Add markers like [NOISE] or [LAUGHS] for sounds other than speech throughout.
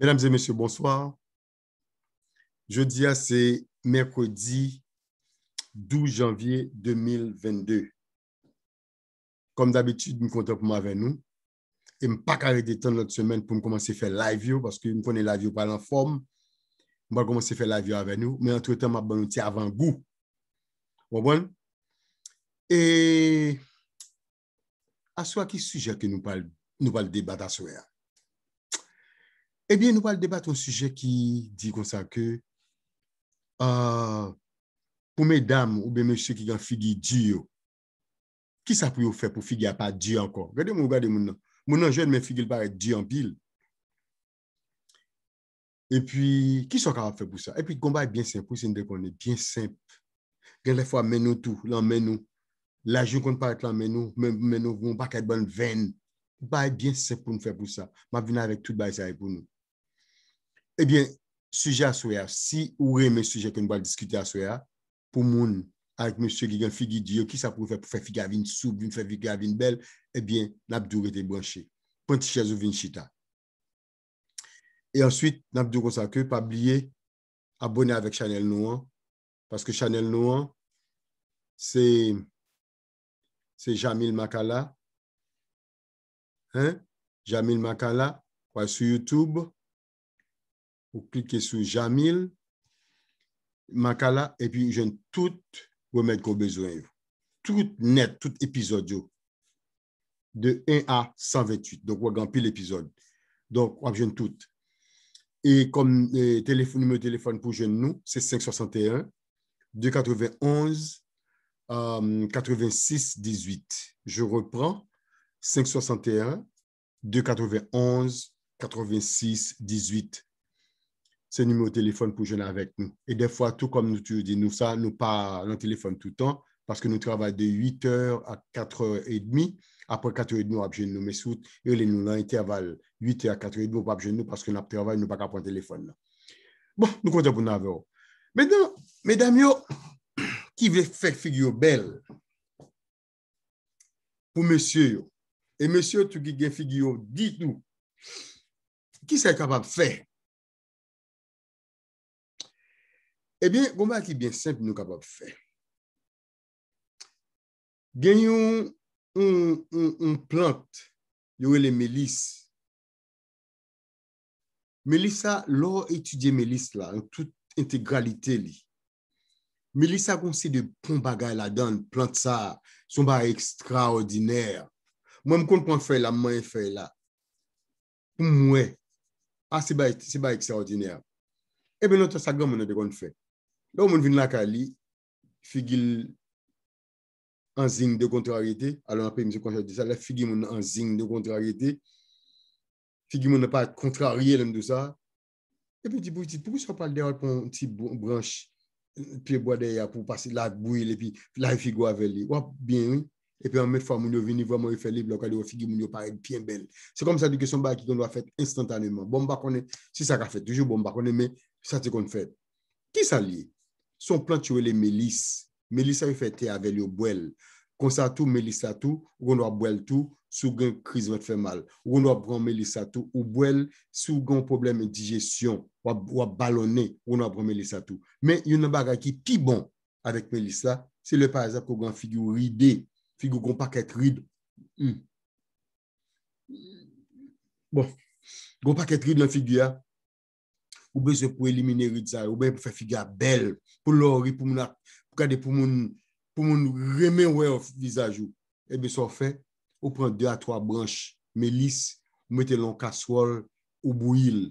Mesdames et messieurs, bonsoir. Jeudi a, ah, c'est mercredi 12 janvier 2022. Comme d'habitude, mi konten pou m'avey nou. E mi pa kare de ton lote semen pou m'komanse fè live you, paske m'kone live you palan form. M'pa komanse fè live you avey nou, men an tou etan m'a banouti avan gou. Wabon? E aswa ki sujet ke nou pal debat aswe a? Ebyen nou pal debat ou suje ki di kon sa ke, pou mè dam ou mè mè chè ki gen figi di yo, ki sa pou yo fè pou figi a pa di ankon? Gade mou gade moun nan, moun nan jèd mè figi l pa re di an pil. Epyi, ki so ka wap fè pou sa? Epyi gomba e byen semp pou sen dekone, byen semp. Gè le fwa menou tou, lan menou, la joun kon pa re klan menou, menou moun pa kèd bon ven. Gomba e byen semp pou mou fè pou sa, ma vina re tout bay sa e pou nou. Ebyen, suje aswea, si ou reme suje ke nou wale diskute aswea, pou moun ak monsye ki gen figi diyo ki sa pou fè pou fè figi avin soub, fè figi avin bel, ebyen, nabdou rete bwanshe. Panti chèzou vin chita. E answit, nabdou kon sa ke, pa blye abone avèk Chanel Nouan, paske Chanel Nouan, se Jamil Makala. Jamil Makala, kwa sou YouTube. Vous cliquez sur Jamil, Makala, et puis je tout remettre qu'on besoin. Tout net, tout épisode de 1 à 128. Donc, on pile l'épisode. Donc, on tout. Et comme le euh, téléphone, numéro de téléphone pour jeunes nous, c'est 561 291 euh, 86 18. Je reprends 561 291 86 18. se nou me ou telefon pou jene avek nou. E defwa, tout kom nou tou di nou sa, nou pa lan telefon toutan, paske nou travale de 8h bon, [COUGHS] a 4h30, apre 4h de nou apje nou mesout, e le nou lan eterval 8h a 4h de nou apje nou, paske nou apje ravale nou pa kapon telefon la. Bon, nou konten pou nan aveo. Medan, medan yo, ki ve fèk figyo bel, pou mesye yo, e mesye yo, tou ki gen figyo, dit nou, ki se kapab fèk, Ebyen, eh goma ki byen sempi nou kapop fe. Genyon, un plant yowe le melis. Melisa, lor etudye melis la, an tout integralite li. Melisa konside pon bagay la dan, plant sa, son ba ekstraordiner. Mwen konpon fe la, mwen fe la. Mwen mwen. Ah, A, se ba ekstraordiner. Ebyen, eh notan sa goma nan de kon fe. Lo moun vin la ka li, figil an zing de kontrarite, alo an pe mse konja de sa, la figil moun an zing de kontrarite, figil moun an pa kontrariye lem de sa, epi ti pou ti, pou ki sa pal deral pou an ti branche, pi eboa de ya pou pase la bouyele, epi la efigwa vele, wap, bin, epi an met fwa moun yo vini vwa moun efele, lo kal yo figil moun yo parel pien bel. Se kom sa di kesyon ba ki kon lwa fet instantanemen, bomba konen, si sa ka fet, toujou bomba konen, me sa te kon fet. Son plan chwele Melis. Melis a refete avelyo bwelle. Konsa tou Melis la tou, ou gwen wap bwelle tou, sou gen kriz mwen fè mal. Ou gwen wap bran Melis la tou, ou bwelle sou gen probleme dijesyon. Ou wap balone, ou gwen wap bran Melis la tou. Men yon nan baga ki ti bon avek Melis la, se le par azap kwen gwen figy ou ride. Figy ou gwen pa ket ride. Bon, gwen pa ket ride nan figy a. Ou be se pou elimine rizay, ou be pou fe figa bel, pou lori, pou kade pou moun remen wey ou vizajou. Eh Ebe so fe, ou pren de a 3 branche melis, ou mete lankas wol, ou bouil.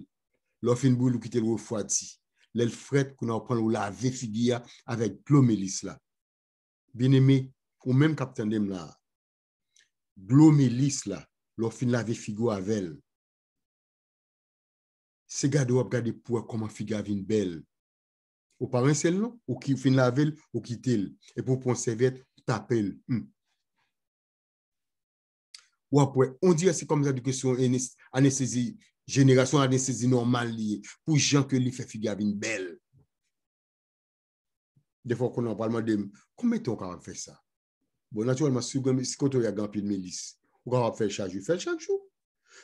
Lofin bouil ou kite lou fwa di. Lel fret kou nan ou pren ou la ve figia avek glomelis la. Beneme, pou menm kapten dem la, glomelis la, lofin la ve figo avel. Se gade wap gade pou a koman fi gavin bel. Ou paran sel non, ou ki fin lavel, ou ki tel. E pou pon servet, tapel. Ou hmm. apwe, on di ase koman zade kwen se yon anesezi, jenerasyon anesezi normal liye pou jan ke li fe fi gavin bel. Defon konon palman dem, kon meton wakar ap fe sa? Bon, naturalman, si konton wakar ap fin melis, wakar ap fe chanjou, fe chanjou.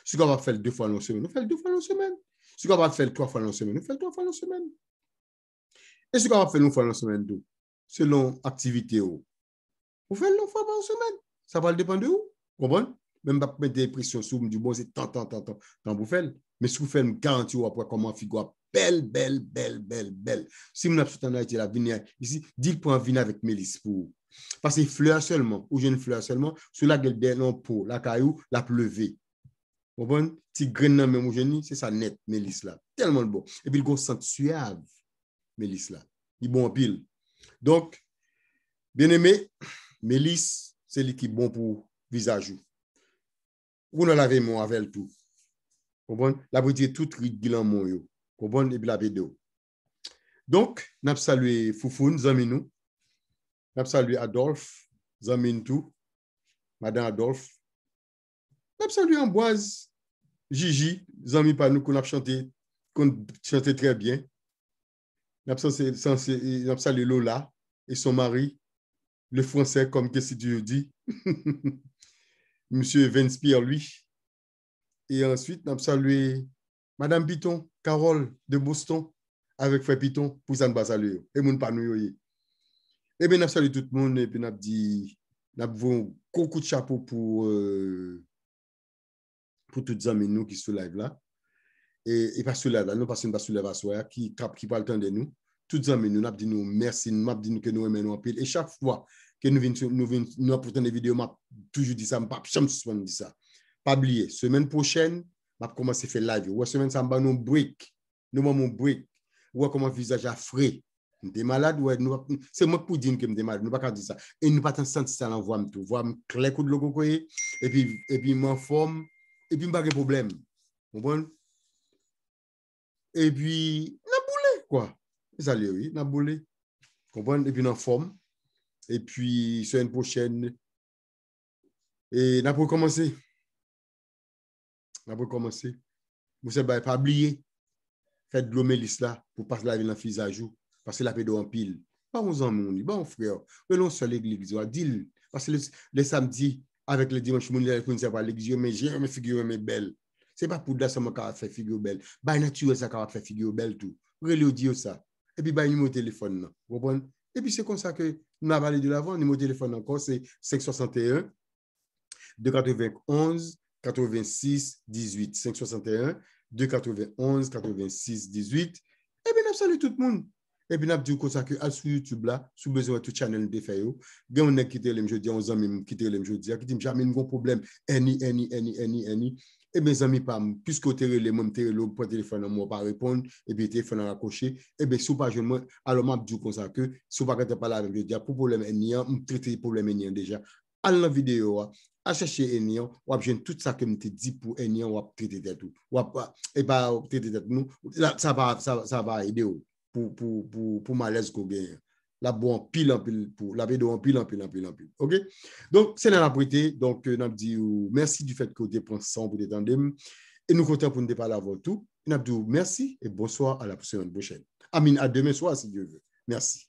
Se kon pa fèl 2 fwa nan semen, nou fèl 2 fwa nan semen. Se kon pa fèl 3 fwa nan semen, nou fèl 3 fwa nan semen. E se kon pa fèl 1 fwa nan semen d'o, se lon aktivite ou, mou fèl 1 fwa nan semen. Sa pal depan de ou, bonbon? Men pa pou men depresyon sou, mou di bon, se tan tan tan tan, tan mou fèl. Men sou fèl mou garanti ou apwa koman figwa, bel, bel, bel, bel, bel. Si moun ap sotan la ite la vini, di l pou an vini avik melis pou ou. Pase flue an selman, ou jen flue an selman, sou la gel bel an pou Mwen bon, bon, ti gren nan mwen mwen geni, se sa net melis la. Telman bon. E bil go sent suyav melis la. Ni bon bil. Donk, ben eme, melis, se li ki bon pou vizajou. Wou nan lave mwen avel tou. Mwen bon, bon, la bou diye tout rid gilan mwen yo. Mwen bon, bon, e bil labe deyo. Donk, nap salwe Foufoun, zaminou. Nap salwe Adolphe, zamin tou. Mwen bon, mwen bon. Mwen bon, mwen bon. N ap salwe Amboise, Jiji, zanmi panou kon ap chante, kon chante trebyen. N ap salwe Lola, e son mari, le franse, kom kesi di yo di, [LAUGHS] msye Vinspire, lwi. E answite, n ap salwe Madame Piton, Karol, de Boston, avek fwe Piton, pou zan basa liyo. E moun panou yo ye. E eh ben ap salwe tout moun, e pè n ap di, n ap voun koukou tchapo pou... Euh, pou tout zanmen nou ki sou live la. E pa sou live la. Nou pasen pa sou live aswaya ki pal ten de nou. Tout zanmen nou nap di nou mersin, map di nou ke nou emen wapil. E chak fwa ke nou vint nou vint nou apoutan de videyo, map toujou di sa, mpap chanm sou svan di sa. Pab liye, semen pou chen, map koman se fe live yo. Ou semen sa mba nou mbrik, nou mwaman mbrik. Ou wakoman vizaj afre. Mde malad, ou wakoman, se mwen kou di nou ke mde malad, nou wakaman di sa. E nou patan senti sa la, E pi m bag e problem. Kompon? E pi nan boule kwa. E sa li yo yi nan boule. Kompon? E pi nan form. E pi sè yon pochène. E nan pou komanse. Nan pou komanse. Mousè ba e pa abliye. Fè glomè lis la pou pas la vi nan fizajou. Pasè la pedo an pil. Pan mou zan mouni. Pan mou fweyo. Mè lon sa l'egliswa dil. Pasè le samdi. Avèk lè diyon, chmoun lè koun se pa lè gizyon, mè jè mè figyon mè bel. Se pa pou da sa mè karat fè figyon bel. Bay nature sa karat fè figyon bel tou. Rè lè ou diyon sa. E pi bay nou mè ou telefon nan. E pi se kon sa ke nou mè avalè de l'avant, nou mè ou telefon nan ankon, se 5-61-291-96-18. 5-61-291-96-18. E bin ap salè tout moun. E bin ap diyo konsa ke al sou YouTube la, sou bezwen wè tou chanel de fè yo. Ben wè ne kitere lem jodi, an zan mi mou kitere lem jodi. Akitim chan mi mou kon problem eni, eni, eni, eni, eni. E ben zan mi pam, piskou te rele, moun te rele, moun pou telefonan mou pa repon, e bi te telefonan akoshe. E ben sou pa jenman, al oman ap diyo konsa ke, sou pa kante pala an jodi, ap pou problem eni an, mou trite problem eni an deja. Al nan videyo wè, a chache eni an, wap jen tout sa ke mou te di pou eni an, wap trite det ou. Wap, e ba, wap trite det nou, pou malèz kou gen. La pou anpil anpil, pou la vedou anpil anpil anpil anpil. Ok? Donk, sè nan apri te, donk nan ap di ou, mersi di fèk kou depansan pou detan dem, e nou kote pou nou depan la vòtou, nan ap di ou, mersi, e bonsoi, a la pousen anpil chèn. Amin, a demen soi, ase dievè. Mersi.